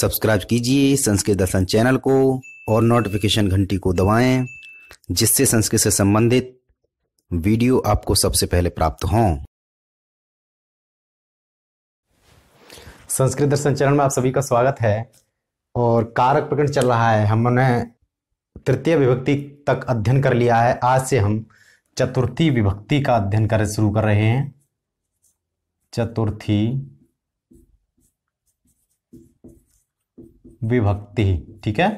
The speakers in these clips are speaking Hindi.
सब्सक्राइब कीजिए संस्कृत दर्शन चैनल को और नोटिफिकेशन घंटी को दबाएं जिससे संस्कृत से संबंधित वीडियो आपको सबसे पहले प्राप्त हों संस्कृत दर्शन चैनल में आप सभी का स्वागत है और कारक प्रकरण चल रहा है हमने तृतीय विभक्ति तक अध्ययन कर लिया है आज से हम चतुर्थी विभक्ति का अध्ययन कर शुरू कर रहे हैं चतुर्थी विभक्ति ठीक है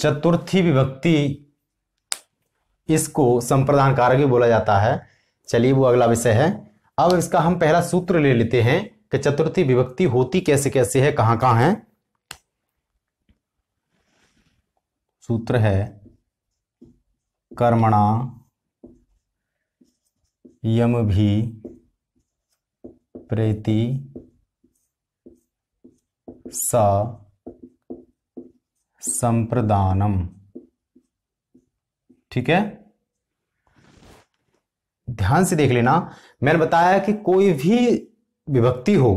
चतुर्थी विभक्ति इसको संप्रदान कारक भी बोला जाता है चलिए वो अगला विषय है अब इसका हम पहला सूत्र ले लेते हैं कि चतुर्थी विभक्ति होती कैसे कैसे है कहां कहां है सूत्र है कर्मणा यम भी प्रीति सा संप्रदानम ठीक है ध्यान से देख लेना मैंने बताया कि कोई भी विभक्ति हो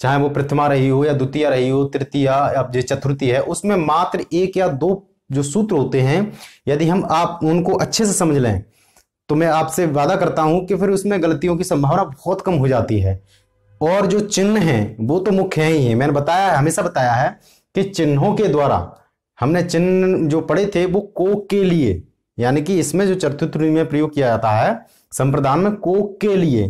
चाहे वो प्रथमा रही हो या द्वितीय रही हो तृतीय या जो चतुर्थी है उसमें मात्र एक या दो जो सूत्र होते हैं यदि हम आप उनको अच्छे से समझ लें तो मैं आपसे वादा करता हूं कि फिर उसमें गलतियों की संभावना बहुत कम हो जाती है और जो चिन्ह है वो तो मुख्य है ही है मैंने बताया है हमेशा बताया है कि चिन्हों के द्वारा हमने चिन्ह जो पढ़े थे वो कोक के लिए यानी कि इसमें जो चतुर्थी में प्रयोग किया जाता है संप्रदान में कोक के लिए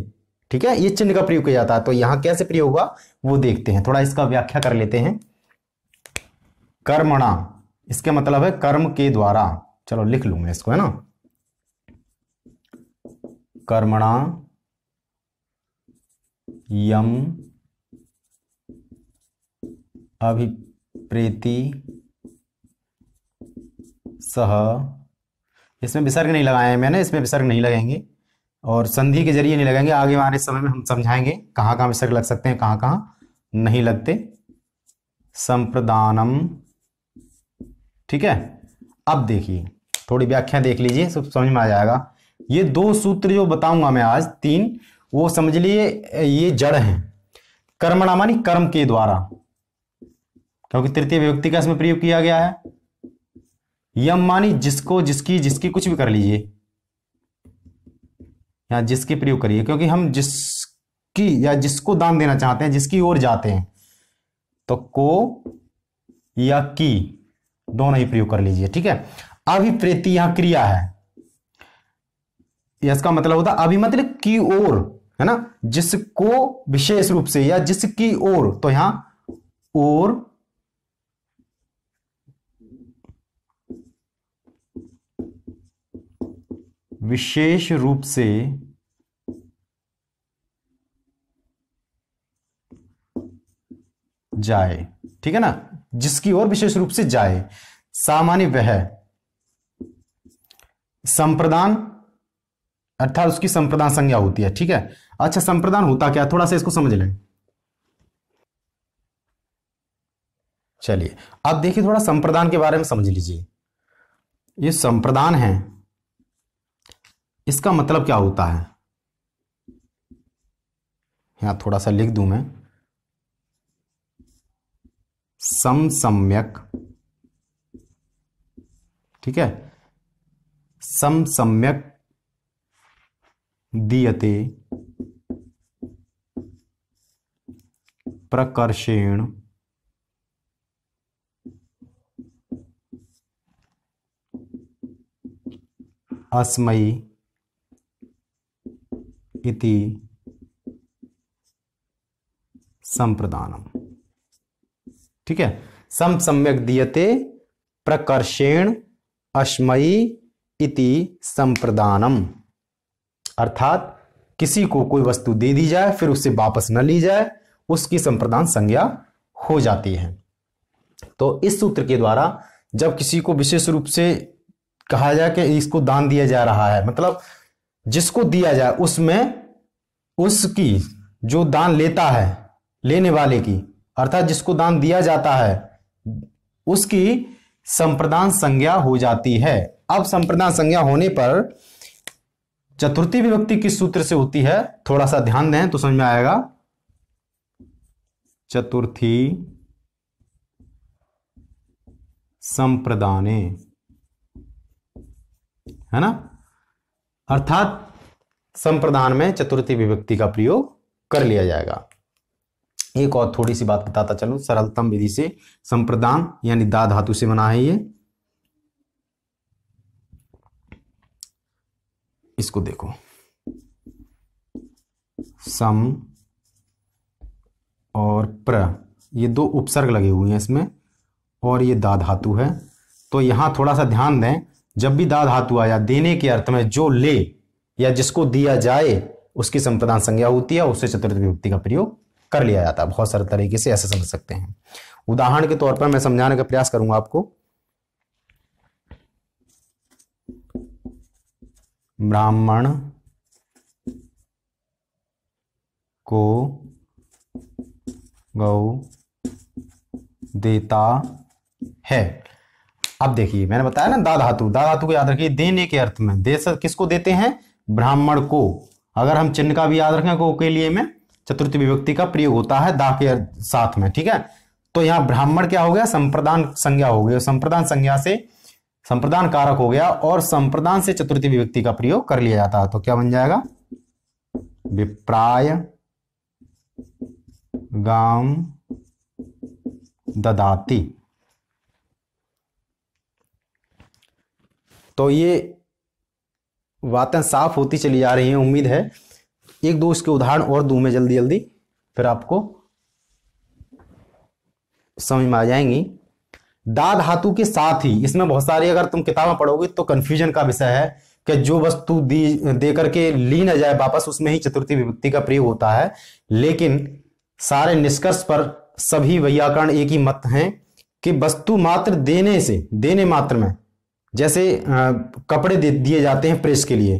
ठीक है ये चिन्ह का प्रयोग किया जाता है तो यहां कैसे प्रयोग होगा वो देखते हैं थोड़ा इसका व्याख्या कर लेते हैं कर्मणा इसके मतलब है कर्म के द्वारा चलो लिख लूंगा इसको है ना कर्मणा यम अभिप्रेति सह इसमें विसर्ग नहीं लगाए मैंने इसमें विसर्ग नहीं लगेंगे और संधि के जरिए नहीं लगेंगे आगे वाले समय में हम समझाएंगे कहाँ कहाँ विसर्ग लग सकते हैं कहाँ कहाँ नहीं लगते संप्रदानम ठीक है अब देखिए थोड़ी व्याख्या देख लीजिए सब समझ में आ जाएगा ये दो सूत्र जो बताऊंगा मैं आज तीन वो समझ लिए ये जड़ हैं कर्मणा मानी कर्म के द्वारा क्योंकि तृतीय व्यक्ति का इसमें प्रयोग किया गया है यम मानी जिसको जिसकी जिसकी कुछ भी कर लीजिए या जिसके प्रयोग करिए क्योंकि हम जिसकी या जिसको दान देना चाहते हैं जिसकी ओर जाते हैं तो को या की दोनों ही प्रयोग कर लीजिए ठीक है अभिप्रेती यहां क्रिया है यस का मतलब होता है मतलब की ओर है ना जिसको विशेष रूप से या जिसकी ओर तो यहां ओर विशेष रूप से जाए ठीक है ना जिसकी ओर विशेष रूप से जाए सामान्य वह संप्रदान अर्थात उसकी संप्रदान संज्ञा होती है ठीक है अच्छा संप्रदान होता क्या थोड़ा सा इसको समझ लें चलिए अब देखिए थोड़ा संप्रदान के बारे में समझ लीजिए ये संप्रदान है इसका मतलब क्या होता है यहां थोड़ा सा लिख दू मैं समसम्यक ठीक है समसम्यक दीयते प्रकर्षेण अस्मै इति संप्रदानम ठीक है सम सम्यक दीयते प्रकर्षेण अस्मयी इति संप्रदानम अर्थात किसी को कोई वस्तु दे दी जाए फिर उससे वापस न ली जाए उसकी संप्रदान संज्ञा हो जाती है तो इस सूत्र के द्वारा जब किसी को विशेष रूप से कहा जाए कि इसको दान दिया जा रहा है मतलब जिसको दिया जाए उसमें उसकी जो दान लेता है लेने वाले की अर्थात जिसको दान दिया जाता है उसकी संप्रदान संज्ञा हो जाती है अब संप्रदान संज्ञा होने पर चतुर्थी विभक्ति किस सूत्र से होती है थोड़ा सा ध्यान दें तो समझ में आएगा चतुर्थी संप्रदाने है ना अर्थात संप्रदान में चतुर्थी विभक्ति का प्रयोग कर लिया जाएगा एक और थोड़ी सी बात बताता चलू सरलतम विधि से संप्रदान यानी दा धातु से बना है ये इसको देखो सम और प्र ये दो उपसर्ग लगे हुए हैं इसमें और ये दा धातु है तो यहां थोड़ा सा ध्यान दें जब भी दा धातु आया देने के अर्थ में जो ले या जिसको दिया जाए उसकी संप्रदान संज्ञा होती है उससे चतुर्थ विभक्ति का प्रयोग कर लिया जाता है बहुत सारे तरीके से ऐसे समझ सकते हैं उदाहरण के तौर पर मैं समझाने का प्रयास करूंगा आपको ब्राह्मण को गौ देता है अब देखिए मैंने बताया ना दा धातु दा धातु को याद रखिए देने के अर्थ में देश किसको देते हैं ब्राह्मण को अगर हम चिन्ह का भी याद रखें को के लिए में चतुर्थ विभक्ति का प्रयोग होता है दा के साथ में ठीक है तो यहां ब्राह्मण क्या हो गया संप्रदान संज्ञा हो गई संप्रदान संज्ञा से संप्रदान कारक हो गया और संप्रदान से चतुर्थी विभक्ति का प्रयोग कर लिया जाता है तो क्या बन जाएगा विप्राय गाम ददाती तो ये बातें साफ होती चली जा रही हैं उम्मीद है एक दो इसके उदाहरण और दू में जल्दी जल्दी फिर आपको समझ में आ जाएंगी दा धातु के साथ ही इसमें बहुत सारी अगर तुम किताबें पढ़ोगे तो कंफ्यूजन का विषय है कि जो वस्तु दी दे करके ली ना जाए वापस उसमें ही चतुर्थी विभक्ति का प्रयोग होता है लेकिन सारे निष्कर्ष पर सभी वैयाकरण एक ही मत हैं कि वस्तु मात्र देने से देने मात्र में जैसे आ, कपड़े दिए जाते हैं प्रेस के लिए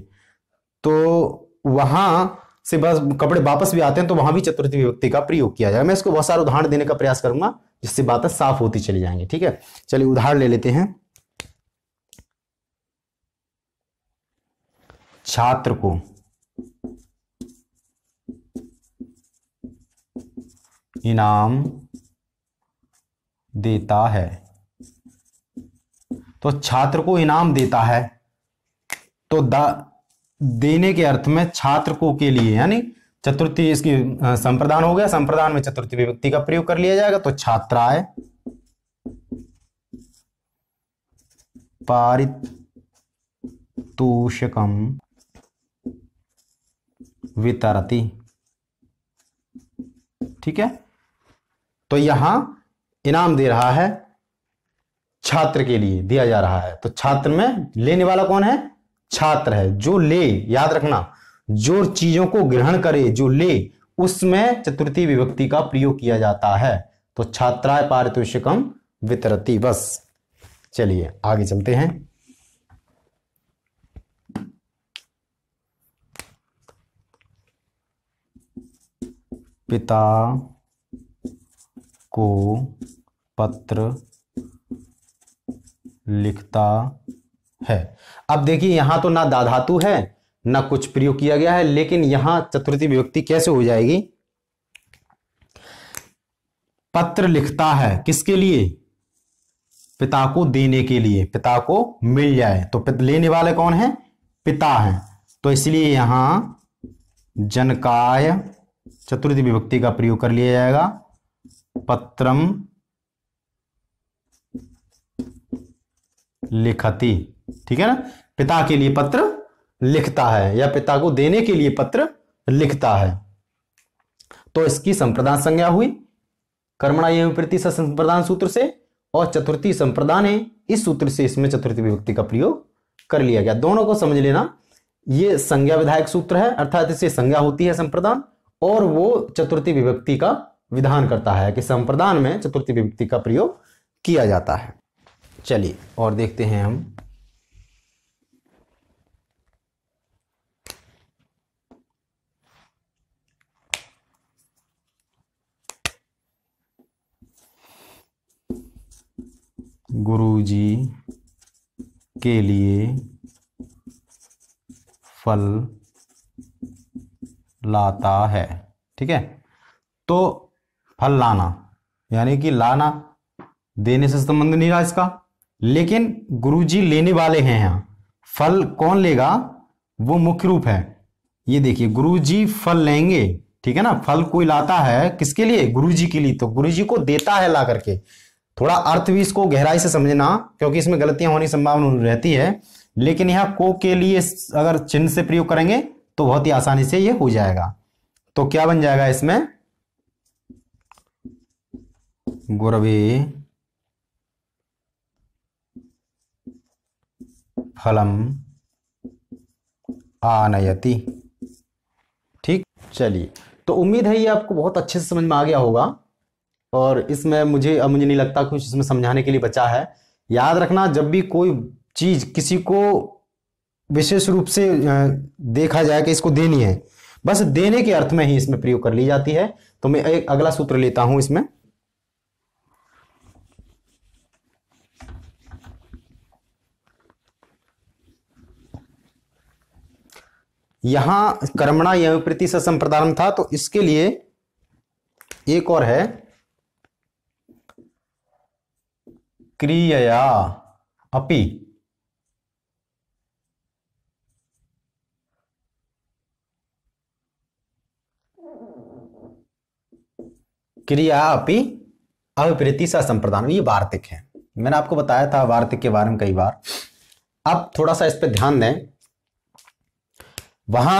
तो वहां से बस कपड़े वापस भी आते हैं तो वहां भी चतुर्थी विभक्ति का प्रयोग किया जाए मैं इसको बहुत सारे उदाहरण देने का प्रयास करूंगा जिससे बातें साफ होती चली जाएंगी ठीक है चलिए उदाहरण ले लेते हैं छात्र को इनाम देता है तो छात्र को इनाम देता है तो द देने के अर्थ में छात्र को के लिए यानी चतुर्थी इसकी संप्रदान हो गया संप्रदान में चतुर्थी विभक्ति का प्रयोग कर लिया जाएगा तो छात्राय पारितोषकम वितरती ठीक है तो यहां इनाम दे रहा है छात्र के लिए दिया जा रहा है तो छात्र में लेने वाला कौन है छात्र है जो ले याद रखना जो चीजों को ग्रहण करे जो ले उसमें चतुर्थी विभक्ति का प्रयोग किया जाता है तो छात्राय पारितोषिकम वितरती बस चलिए आगे चलते हैं पिता को पत्र लिखता है अब देखिए यहां तो ना दाधातु है ना कुछ प्रयोग किया गया है लेकिन यहां चतुर्थी विभक्ति कैसे हो जाएगी पत्र लिखता है किसके लिए पिता को देने के लिए पिता को मिल जाए तो लेने वाले कौन है पिता है तो इसलिए यहां जनकाय चतुर्थी विभक्ति का प्रयोग कर लिया जाएगा पत्रम लिखती ठीक है ना पिता के लिए पत्र लिखता है या पिता को देने के लिए पत्र लिखता है तो इसकी संप्रदान संज्ञा हुई कर्मणा एवं प्रति संप्रदान सूत्र से और चतुर्थी संप्रदान है इस सूत्र से इसमें चतुर्थी विभक्ति का प्रयोग कर लिया गया दोनों को समझ लेना यह संज्ञा विधायक सूत्र है अर्थात इससे संज्ञा होती है संप्रदान और वो चतुर्थी विभक्ति का विधान करता है कि संप्रदान में चतुर्थी विभक्ति का प्रयोग किया जाता है चलिए और देखते हैं हम गुरुजी के लिए फल लाता है ठीक है तो फल लाना यानी कि लाना देने से संबंध नहीं रहा इसका लेकिन गुरुजी लेने वाले हैं यहाँ फल कौन लेगा वो मुख्य रूप है ये देखिए गुरुजी फल लेंगे ठीक है ना फल कोई लाता है किसके लिए गुरुजी के लिए तो गुरुजी को देता है ला करके थोड़ा अर्थ भी इसको गहराई से समझना क्योंकि इसमें गलतियां होने की संभावना रहती है लेकिन यहाँ को के लिए अगर चिन्ह से प्रयोग करेंगे तो बहुत ही आसानी से यह हो जाएगा तो क्या बन जाएगा इसमें गुरवे फलम आनयति ठीक चलिए तो उम्मीद है ये आपको बहुत अच्छे से समझ में आ गया होगा और इसमें मुझे अब मुझे नहीं लगता कुछ इसमें समझाने के लिए बचा है याद रखना जब भी कोई चीज़ किसी को विशेष रूप से देखा जाए कि इसको देनी है बस देने के अर्थ में ही इसमें प्रयोग कर ली जाती है तो मैं एक अगला सूत्र लेता हूं इसमें यहां कर्मणा यह प्रति संप्रदान था तो इसके लिए एक और है क्रियया अपि क्रिया अपि अभिप्रेति सा संप्रदान ये वार्तिक है मैंने आपको बताया था वार्तिक के बारे में कई बार अब थोड़ा सा इस पर ध्यान दें वहां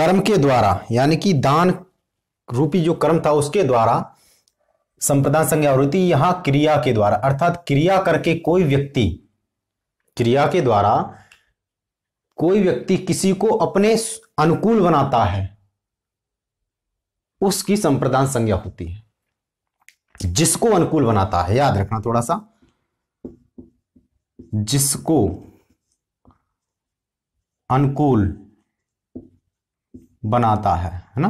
कर्म के द्वारा यानी कि दान रूपी जो कर्म था उसके द्वारा संप्रदान संज्ञा होती यहां क्रिया के द्वारा अर्थात क्रिया करके कोई व्यक्ति क्रिया के द्वारा कोई व्यक्ति किसी को अपने अनुकूल बनाता है उसकी संप्रदान संज्ञा होती है जिसको अनुकूल बनाता है याद रखना थोड़ा सा जिसको अनुकूल बनाता है है ना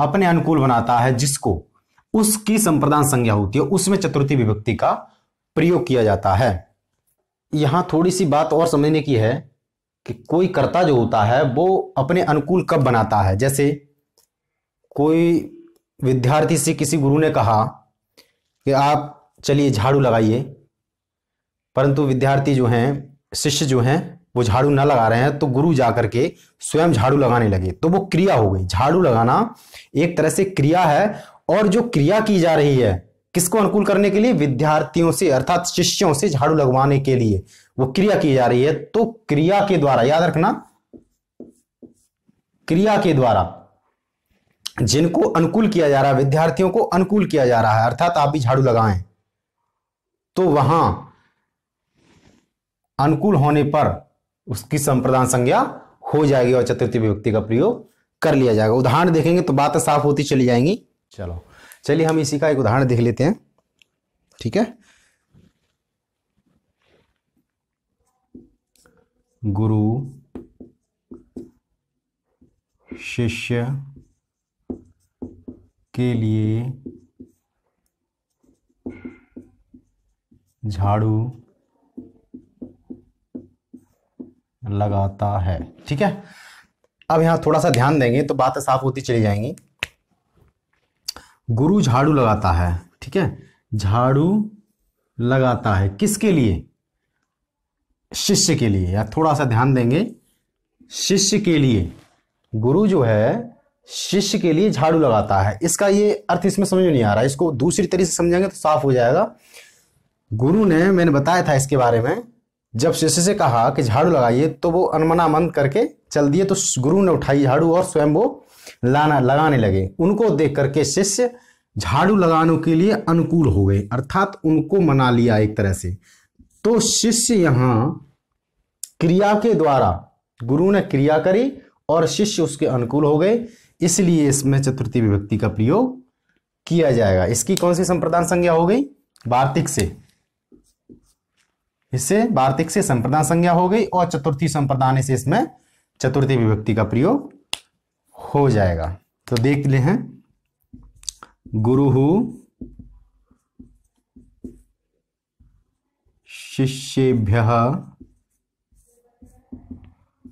अपने अनुकूल बनाता है जिसको उसकी संप्रदान संज्ञा होती है उसमें चतुर्थी विभक्ति का प्रयोग किया जाता है यहां थोड़ी सी बात और समझने की है कि कोई कर्ता जो होता है वो अपने अनुकूल कब बनाता है जैसे कोई विद्यार्थी से किसी गुरु ने कहा कि आप चलिए झाड़ू लगाइए परंतु विद्यार्थी जो हैं शिष्य जो हैं वो झाड़ू न लगा रहे हैं तो गुरु जाकर के स्वयं झाड़ू लगाने लगे तो वो क्रिया हो गई झाड़ू लगाना एक तरह से क्रिया है और जो क्रिया की जा रही है किसको अनुकूल करने के लिए विद्यार्थियों से अर्थात शिष्यों से झाड़ू लगवाने के लिए वो क्रिया की जा रही है तो क्रिया के द्वारा याद रखना क्रिया के द्वारा जिनको अनुकूल किया जा रहा है विद्यार्थियों को अनुकूल किया जा रहा है अर्थात आप भी झाड़ू लगाएं तो वहां अनुकूल होने पर उसकी संप्रदान संज्ञा हो जाएगी और चतुर्थी विभक्ति का प्रयोग कर लिया जाएगा उदाहरण देखेंगे तो बातें साफ होती चली जाएंगी चलो चलिए हम इसी का एक उदाहरण देख लेते हैं ठीक है गुरु शिष्य के लिए झाड़ू लगाता है ठीक है अब यहां थोड़ा सा ध्यान देंगे तो बातें साफ होती चली जाएंगी गुरु झाड़ू लगाता है ठीक है झाड़ू लगाता है किसके लिए शिष्य के लिए या थोड़ा सा ध्यान देंगे शिष्य के लिए गुरु जो है शिष्य के लिए झाड़ू लगाता है इसका ये अर्थ इसमें समझ नहीं आ रहा है इसको दूसरी तरीके से समझेंगे तो साफ हो जाएगा गुरु ने मैंने बताया था इसके बारे में जब शिष्य से कहा कि झाड़ू लगाइए तो वो अनमना मंद करके चल दिए तो गुरु ने उठाई झाड़ू और स्वयं वो लाना लगाने लगे उनको देख करके शिष्य झाड़ू लगाने के लिए अनुकूल हो गए अर्थात उनको मना लिया एक तरह से तो शिष्य यहां क्रिया के द्वारा गुरु ने क्रिया करी और शिष्य उसके अनुकूल हो गए इसलिए इसमें चतुर्थी विभक्ति का प्रयोग किया जाएगा इसकी कौन सी संप्रदान संज्ञा हो गई वार्तिक से इससे वार्तिक से संप्रदान संज्ञा हो गई और चतुर्थी संप्रदान से इसमें चतुर्थी विभक्ति का प्रयोग हो जाएगा तो देख ले हैं गुरु शिष्येभ्य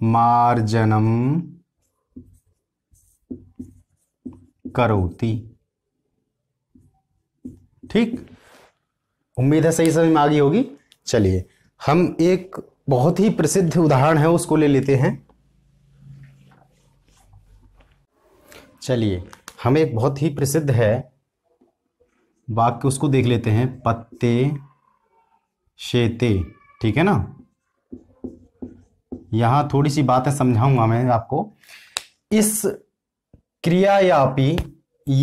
मार्जनम करोती ठीक उम्मीद है सही समय में आ गई होगी चलिए हम एक बहुत ही प्रसिद्ध उदाहरण है उसको ले लेते हैं चलिए हम एक बहुत ही प्रसिद्ध है वाक्य उसको देख लेते हैं पत्ते शेते ठीक है ना यहां थोड़ी सी बातें समझाऊंगा मैं आपको इस क्रियायापी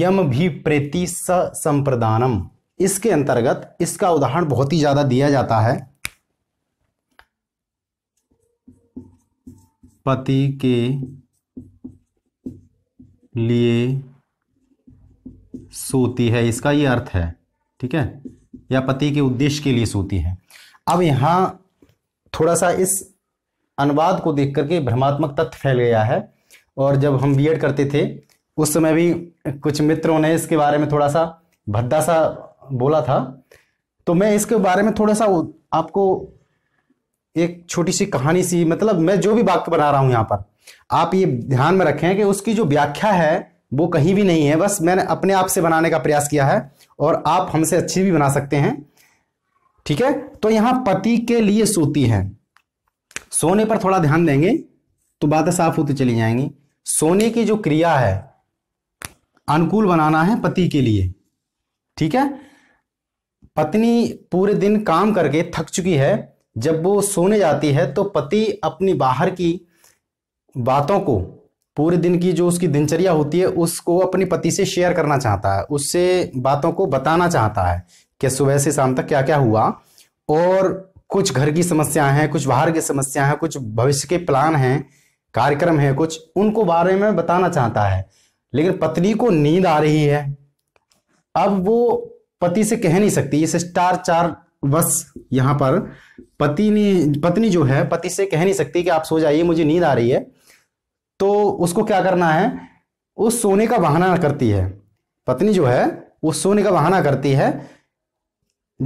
यम भी प्रेति संप्रदानम इसके अंतर्गत इसका उदाहरण बहुत ही ज़्यादा दिया जाता है पति के लिए सोती है इसका ये अर्थ है ठीक है या पति के उद्देश्य के लिए सोती है अब यहां थोड़ा सा इस अनुवाद को देख करके भ्रमात्मक तत्व फैल गया है और जब हम बी करते थे उस समय भी कुछ मित्रों ने इसके बारे में थोड़ा सा भद्दा सा बोला था तो मैं इसके बारे में थोड़ा सा आपको एक छोटी सी कहानी सी मतलब मैं जो भी वाक्य बना रहा हूं यहां पर आप ये ध्यान में रखें कि उसकी जो व्याख्या है वो कहीं भी नहीं है बस मैंने अपने आप से बनाने का प्रयास किया है और आप हमसे अच्छी भी बना सकते हैं ठीक है तो यहां पति के लिए सोती है सोने पर थोड़ा ध्यान देंगे तो बातें साफ होती चली जाएंगी सोने की जो क्रिया है अनुकूल बनाना है पति के लिए ठीक है पत्नी पूरे दिन काम करके थक चुकी है जब वो सोने जाती है तो पति अपनी बाहर की बातों को पूरे दिन की जो उसकी दिनचर्या होती है उसको अपनी पति से शेयर करना चाहता है उससे बातों को बताना चाहता है कि सुबह से शाम तक क्या क्या हुआ और कुछ घर की समस्याएं हैं कुछ बाहर की समस्याएं हैं कुछ भविष्य के प्लान हैं कार्यक्रम है कुछ उनको बारे में बताना चाहता है लेकिन पत्नी को नींद आ रही है अब वो पति से कह नहीं सकती इस स्टार चार बस यहां पर पति ने पत्नी जो है पति से कह नहीं सकती कि आप सो जाइए मुझे नींद आ रही है तो उसको क्या करना है उस सोने का बहाना करती है पत्नी जो है वो सोने का बहाना करती है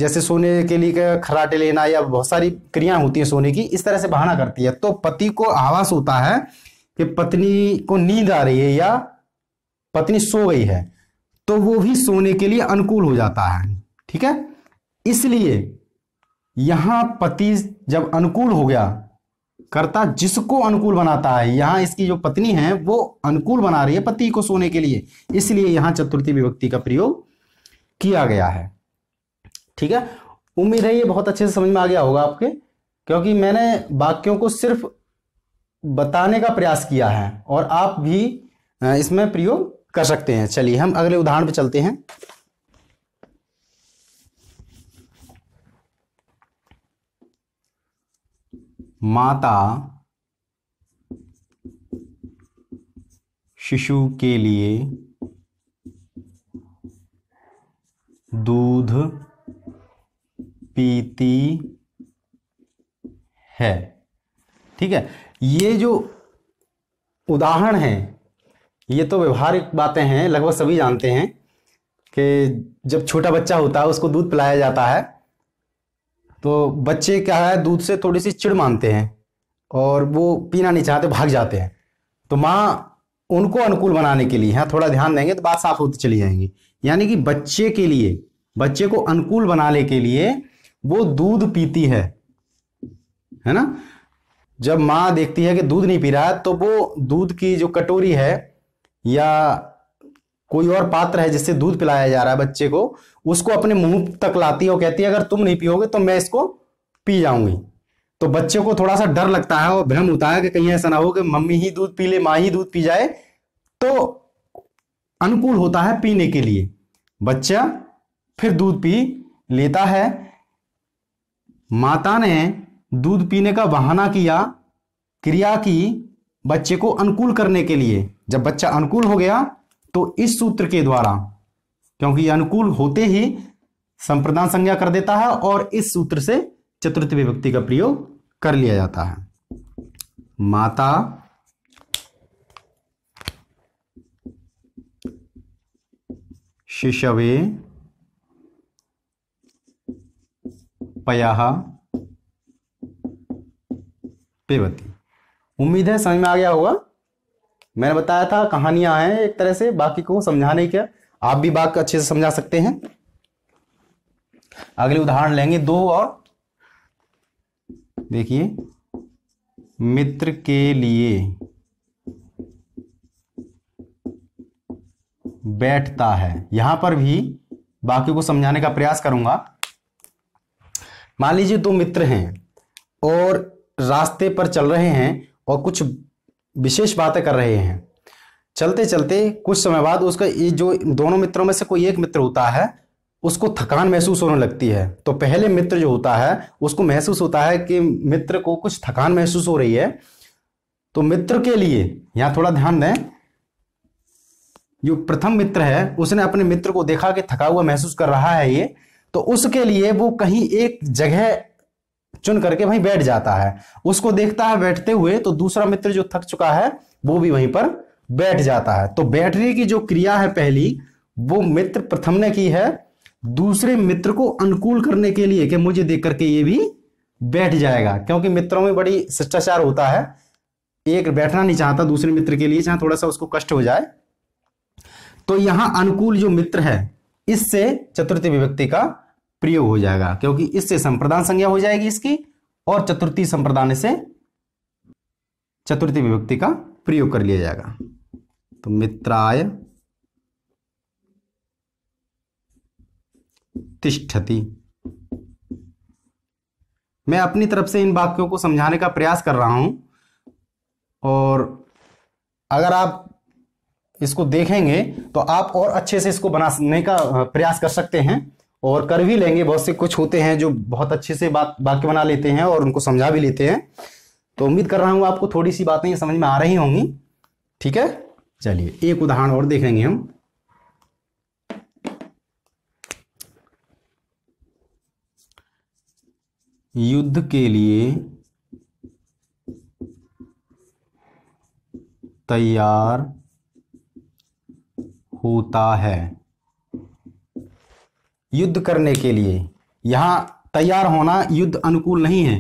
जैसे सोने के लिए खराटे लेना या बहुत सारी क्रियाएं होती है सोने की इस तरह से बहाना करती है तो पति को आवास होता है कि पत्नी को नींद आ रही है या पत्नी सो गई है तो वो भी सोने के लिए अनुकूल हो जाता है ठीक है इसलिए यहां पति जब अनुकूल हो गया कर्ता जिसको अनुकूल बनाता है यहाँ इसकी जो पत्नी है वो अनुकूल बना रही है पति को सोने के लिए इसलिए यहाँ चतुर्थी विभक्ति का प्रयोग किया गया है ठीक है उम्मीद है ये बहुत अच्छे से समझ में आ गया होगा आपके क्योंकि मैंने वाक्यों को सिर्फ बताने का प्रयास किया है और आप भी इसमें प्रयोग कर सकते हैं चलिए हम अगले उदाहरण पर चलते हैं माता शिशु के लिए दूध पीती है ठीक है ये जो उदाहरण है ये तो व्यवहारिक बातें हैं लगभग सभी जानते हैं कि जब छोटा बच्चा होता है उसको दूध पिलाया जाता है तो बच्चे क्या है दूध से थोड़ी सी चिड़ मानते हैं और वो पीना नहीं चाहते भाग जाते हैं तो माँ उनको अनुकूल बनाने के लिए हाँ थोड़ा ध्यान देंगे तो बात साफ होती चली जाएंगी यानी कि बच्चे के लिए बच्चे को अनुकूल बनाने के लिए वो दूध पीती है है ना जब माँ देखती है कि दूध नहीं पी रहा है तो वो दूध की जो कटोरी है या कोई और पात्र है जिससे दूध पिलाया जा रहा है बच्चे को उसको अपने मुंह तक लाती है और कहती है अगर तुम नहीं पियोगे तो मैं इसको पी जाऊंगी तो बच्चे को थोड़ा सा डर लगता है और भ्रम होता है कि कहीं ऐसा ना हो कि मम्मी ही दूध पी ले माँ ही दूध पी जाए तो अनुकूल होता है पीने के लिए बच्चा फिर दूध पी लेता है माता ने दूध पीने का बहाना किया क्रिया की बच्चे को अनुकूल करने के लिए जब बच्चा अनुकूल हो गया तो इस सूत्र के द्वारा क्योंकि अनुकूल होते ही संप्रदान संज्ञा कर देता है और इस सूत्र से चतुर्थ विभक्ति का प्रयोग कर लिया जाता है माता शिशवे पयाह पेवती उम्मीद है समझ में आ गया होगा मैंने बताया था कहानियां हैं एक तरह से बाकी को समझाने के आप भी बात अच्छे से समझा सकते हैं अगले उदाहरण लेंगे दो और देखिए मित्र के लिए बैठता है यहां पर भी बाकी को समझाने का प्रयास करूंगा मान लीजिए दो मित्र हैं और रास्ते पर चल रहे हैं और कुछ विशेष बातें कर रहे हैं चलते चलते कुछ समय बाद उसका ये जो दोनों मित्रों में से कोई एक मित्र होता है उसको थकान महसूस होने लगती है तो पहले मित्र जो होता है उसको महसूस होता है कि मित्र को कुछ थकान महसूस हो रही है तो मित्र के लिए यहां थोड़ा ध्यान दें जो प्रथम मित्र है उसने अपने मित्र को देखा कि थका हुआ महसूस कर रहा है ये तो उसके लिए वो कहीं एक जगह चुन करके वहीं बैठ जाता है उसको देखता है बैठते हुए तो दूसरा मित्र जो थक चुका है वो भी वहीं पर बैठ जाता है तो बैठने की जो क्रिया है पहली वो मित्र प्रथम ने की है दूसरे मित्र को अनुकूल करने के लिए कि मुझे देख करके ये भी बैठ जाएगा क्योंकि मित्रों में बड़ी शिष्टाचार होता है एक बैठना नहीं चाहता दूसरे मित्र के लिए जहां थोड़ा सा उसको कष्ट हो जाए तो यहां अनुकूल जो मित्र है इससे चतुर्थ विभक्ति का प्रयोग हो जाएगा क्योंकि इससे संप्रदान संज्ञा हो जाएगी इसकी और चतुर्थी संप्रदान से चतुर्थी विभक्ति का प्रयोग कर लिया जाएगा तो मित्राय तिष्ठति मैं अपनी तरफ से इन वाक्यों को समझाने का प्रयास कर रहा हूं और अगर आप इसको देखेंगे तो आप और अच्छे से इसको बनाने का प्रयास कर सकते हैं और कर भी लेंगे बहुत से कुछ होते हैं जो बहुत अच्छे से बात वाक्य बना लेते हैं और उनको समझा भी लेते हैं तो उम्मीद कर रहा हूँ आपको थोड़ी सी बातें समझ में आ रही होंगी ठीक है चलिए एक उदाहरण और देखेंगे हम युद्ध के लिए तैयार होता है युद्ध करने के लिए यहाँ तैयार होना युद्ध अनुकूल नहीं है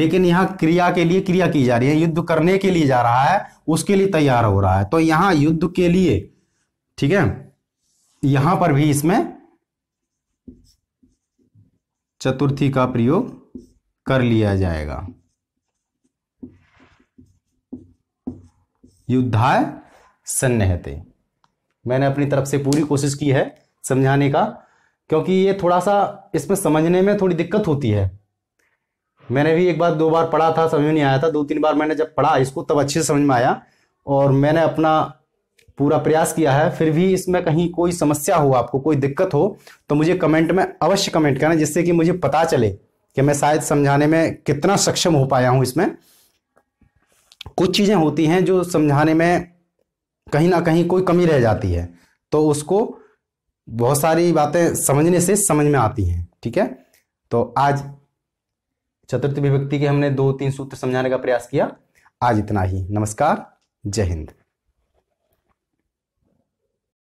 लेकिन यहाँ क्रिया के लिए क्रिया की जा रही है युद्ध करने के लिए जा रहा है उसके लिए तैयार हो रहा है तो यहाँ युद्ध के लिए ठीक है यहां पर भी इसमें चतुर्थी का प्रयोग कर लिया जाएगा युद्धाय सन्नहते मैंने अपनी तरफ से पूरी कोशिश की है समझाने का क्योंकि ये थोड़ा सा इसमें समझने में थोड़ी दिक्कत होती है मैंने भी एक बार दो बार पढ़ा था समझ में नहीं आया था दो तीन बार मैंने जब पढ़ा इसको तब अच्छे से समझ में आया और मैंने अपना पूरा प्रयास किया है फिर भी इसमें कहीं कोई समस्या हो आपको कोई दिक्कत हो तो मुझे कमेंट में अवश्य कमेंट करना जिससे कि मुझे पता चले कि मैं शायद समझाने में कितना सक्षम हो पाया हूं इसमें कुछ चीज़ें होती हैं जो समझाने में कहीं ना कहीं कोई कमी रह जाती है तो उसको बहुत सारी बातें समझने से समझ में आती हैं ठीक है तो आज चतुर्थ विभक्ति के हमने दो तीन सूत्र समझाने का प्रयास किया आज इतना ही नमस्कार जय हिंद